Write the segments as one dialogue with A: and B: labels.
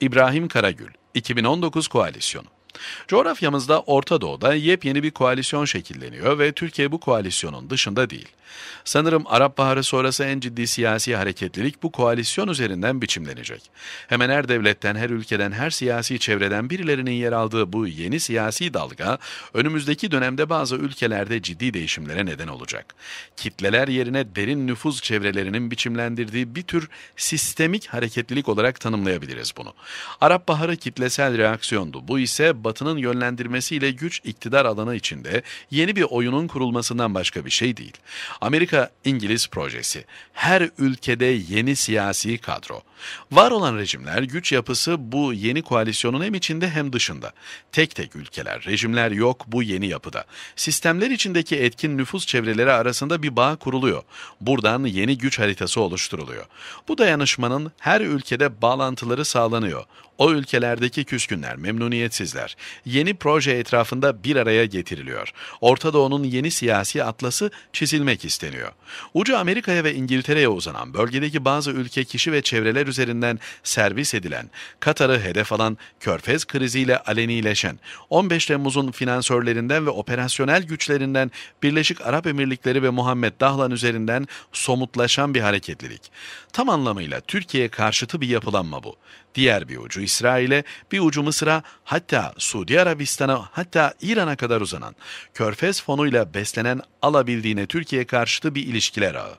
A: İbrahim Karagül, 2019 Koalisyonu Coğrafyamızda Orta Doğu'da yepyeni bir koalisyon şekilleniyor ve Türkiye bu koalisyonun dışında değil. Sanırım Arap Baharı sonrası en ciddi siyasi hareketlilik bu koalisyon üzerinden biçimlenecek. Hemen her devletten, her ülkeden, her siyasi çevreden birilerinin yer aldığı bu yeni siyasi dalga önümüzdeki dönemde bazı ülkelerde ciddi değişimlere neden olacak. Kitleler yerine derin nüfuz çevrelerinin biçimlendirdiği bir tür sistemik hareketlilik olarak tanımlayabiliriz bunu. Arap Baharı kitlesel reaksiyondu. Bu ise Batı'nın yönlendirmesiyle güç iktidar alanı içinde yeni bir oyunun kurulmasından başka bir şey değil. Amerika-İngiliz projesi. Her ülkede yeni siyasi kadro. Var olan rejimler, güç yapısı bu yeni koalisyonun hem içinde hem dışında. Tek tek ülkeler, rejimler yok bu yeni yapıda. Sistemler içindeki etkin nüfus çevreleri arasında bir bağ kuruluyor. Buradan yeni güç haritası oluşturuluyor. Bu dayanışmanın her ülkede bağlantıları sağlanıyor o ülkelerdeki küskünler, memnuniyetsizler yeni proje etrafında bir araya getiriliyor. Orta Doğu'nun yeni siyasi atlası çizilmek isteniyor. Ucu Amerika'ya ve İngiltere'ye uzanan bölgedeki bazı ülke kişi ve çevreler üzerinden servis edilen, Katar'ı hedef alan körfez kriziyle alenileşen, 15 Temmuz'un finansörlerinden ve operasyonel güçlerinden Birleşik Arap Emirlikleri ve Muhammed Dahlan üzerinden somutlaşan bir hareketlilik. Tam anlamıyla Türkiye karşıtı bir yapılanma bu diğer bir ucu İsrail'e, bir ucu Mısır'a, hatta Suudi Arabistan'a, hatta İran'a kadar uzanan, körfez fonuyla beslenen alabildiğine Türkiye karşıtı bir ilişkiler ağı.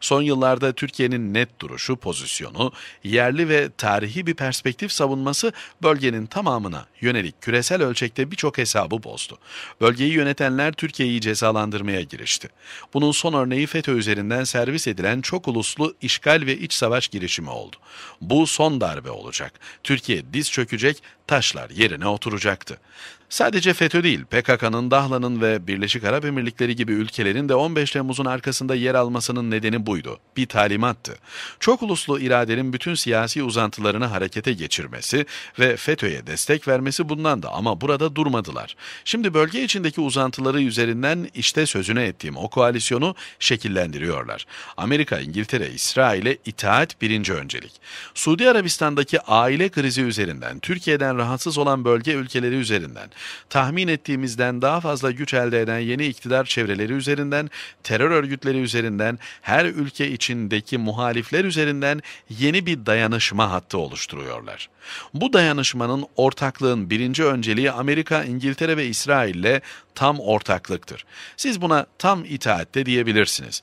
A: Son yıllarda Türkiye'nin net duruşu, pozisyonu, yerli ve tarihi bir perspektif savunması bölgenin tamamına yönelik küresel ölçekte birçok hesabı bozdu. Bölgeyi yönetenler Türkiye'yi cezalandırmaya girişti. Bunun son örneği FETÖ üzerinden servis edilen çok uluslu işgal ve iç savaş girişimi oldu. Bu son darbe olacak olacak. Türkiye diz çökecek, taşlar yerine oturacaktı. Sadece FETÖ değil, PKK'nın, Dahlan'ın ve Birleşik Arap Emirlikleri gibi ülkelerin de 15 Temmuz'un arkasında yer almasının nedeni buydu. Bir talimattı. Çok uluslu iradenin bütün siyasi uzantılarını harekete geçirmesi ve FETÖ'ye destek vermesi bundan da ama burada durmadılar. Şimdi bölge içindeki uzantıları üzerinden işte sözüne ettiğim o koalisyonu şekillendiriyorlar. Amerika, İngiltere, İsrail'e itaat birinci öncelik. Suudi Arabistan'daki aile krizi üzerinden, Türkiye'den rahatsız olan bölge ülkeleri üzerinden, tahmin ettiğimizden daha fazla güç elde eden yeni iktidar çevreleri üzerinden, terör örgütleri üzerinden, her ülke içindeki muhalifler üzerinden yeni bir dayanışma hattı oluşturuyorlar. Bu dayanışmanın ortaklığın birinci önceliği Amerika, İngiltere ve İsrail'le tam ortaklıktır. Siz buna tam itaatte diyebilirsiniz.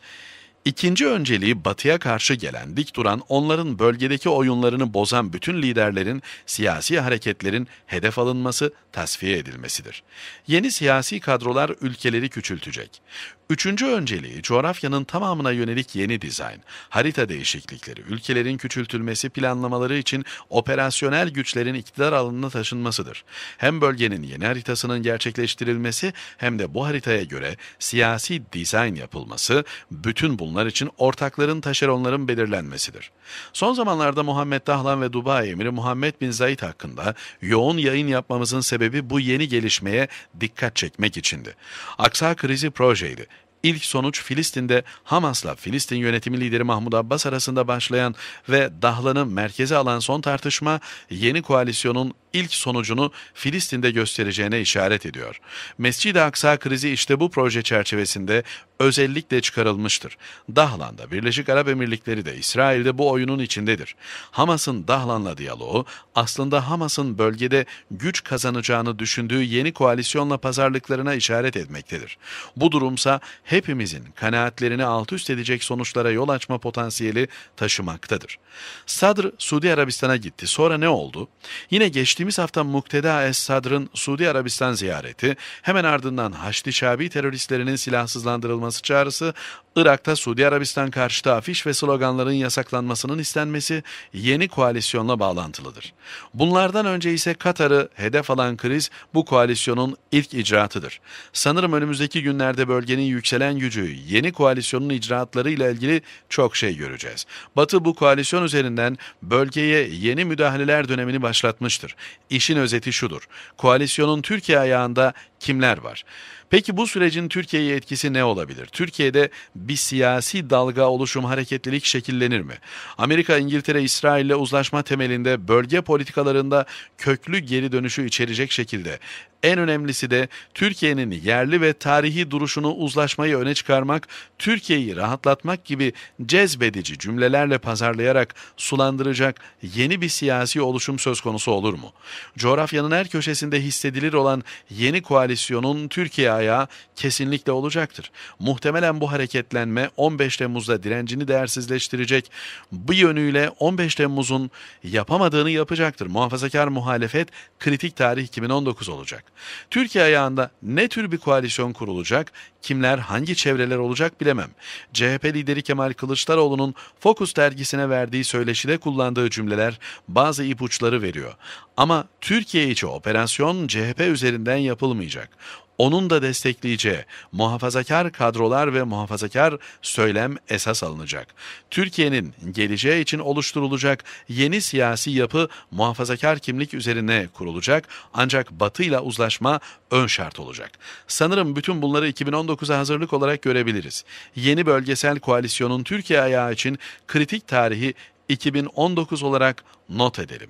A: İkinci önceliği batıya karşı gelen dik duran onların bölgedeki oyunlarını bozan bütün liderlerin siyasi hareketlerin hedef alınması, tasfiye edilmesidir. Yeni siyasi kadrolar ülkeleri küçültecek. Üçüncü önceliği coğrafyanın tamamına yönelik yeni dizayn, harita değişiklikleri, ülkelerin küçültülmesi planlamaları için operasyonel güçlerin iktidar alanına taşınmasıdır. Hem bölgenin yeni haritasının gerçekleştirilmesi hem de bu haritaya göre siyasi dizayn yapılması, bütün bunlar için ortakların taşeronların belirlenmesidir. Son zamanlarda Muhammed Dahlan ve Dubai emiri Muhammed Bin Zayid hakkında yoğun yayın yapmamızın sebebi bu yeni gelişmeye dikkat çekmek içindi. Aksa krizi projeydi. İlk sonuç Filistin'de Hamas'la Filistin yönetimi lideri Mahmud Abbas arasında başlayan ve Dahlan'ı merkeze alan son tartışma yeni koalisyonun ilk sonucunu Filistin'de göstereceğine işaret ediyor. Mescid-i Aksa krizi işte bu proje çerçevesinde özellikle çıkarılmıştır. Dahlan'da Birleşik Arap Emirlikleri de İsrail'de bu oyunun içindedir. Hamas'ın Dahlan'la diyaloğu aslında Hamas'ın bölgede güç kazanacağını düşündüğü yeni koalisyonla pazarlıklarına işaret etmektedir. Bu durumsa hepimizin kanaatlerini alt üst edecek sonuçlara yol açma potansiyeli taşımaktadır. Sadr Suudi Arabistan'a gitti. Sonra ne oldu? Yine geçtiğimiz Geçtiğimiz hafta Mukteda Es-Sadr'ın Suudi Arabistan ziyareti, hemen ardından Haçlı Şabi teröristlerinin silahsızlandırılması çağrısı, Irak'ta Suudi Arabistan karşıtı afiş ve sloganların yasaklanmasının istenmesi yeni koalisyonla bağlantılıdır. Bunlardan önce ise Katar'ı hedef alan kriz bu koalisyonun ilk icraatıdır. Sanırım önümüzdeki günlerde bölgenin yükselen gücü, yeni koalisyonun icraatları ile ilgili çok şey göreceğiz. Batı bu koalisyon üzerinden bölgeye yeni müdahaleler dönemini başlatmıştır. İşin özeti şudur. Koalisyonun Türkiye ayağında kimler var? Peki bu sürecin Türkiye'ye etkisi ne olabilir? Türkiye'de bir siyasi dalga oluşum hareketlilik şekillenir mi? Amerika, İngiltere, İsrail ile uzlaşma temelinde bölge politikalarında köklü geri dönüşü içerecek şekilde en önemlisi de Türkiye'nin yerli ve tarihi duruşunu uzlaşmayı öne çıkarmak, Türkiye'yi rahatlatmak gibi cezbedici cümlelerle pazarlayarak sulandıracak yeni bir siyasi oluşum söz konusu olur mu? Coğrafyanın her köşesinde hissedilir olan yeni koalisyon koalisyonun Türkiye ayağı kesinlikle olacaktır. Muhtemelen bu hareketlenme 15 Temmuz'da direncini değersizleştirecek. Bu yönüyle 15 Temmuz'un yapamadığını yapacaktır. Muhafazakar muhalefet kritik tarih 2019 olacak. Türkiye ayağında ne tür bir koalisyon kurulacak? kimler, hangi çevreler olacak bilemem. CHP lideri Kemal Kılıçdaroğlu'nun Fokus dergisine verdiği söyleşide kullandığı cümleler bazı ipuçları veriyor. Ama Türkiye içi operasyon CHP üzerinden yapılmayacak onun da destekleyeceği muhafazakar kadrolar ve muhafazakar söylem esas alınacak. Türkiye'nin geleceği için oluşturulacak yeni siyasi yapı muhafazakar kimlik üzerine kurulacak ancak Batı ile uzlaşma ön şart olacak. Sanırım bütün bunları 2019'a hazırlık olarak görebiliriz. Yeni bölgesel koalisyonun Türkiye ayağı için kritik tarihi 2019 olarak not edelim.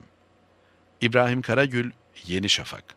A: İbrahim Karagül, Yeni Şafak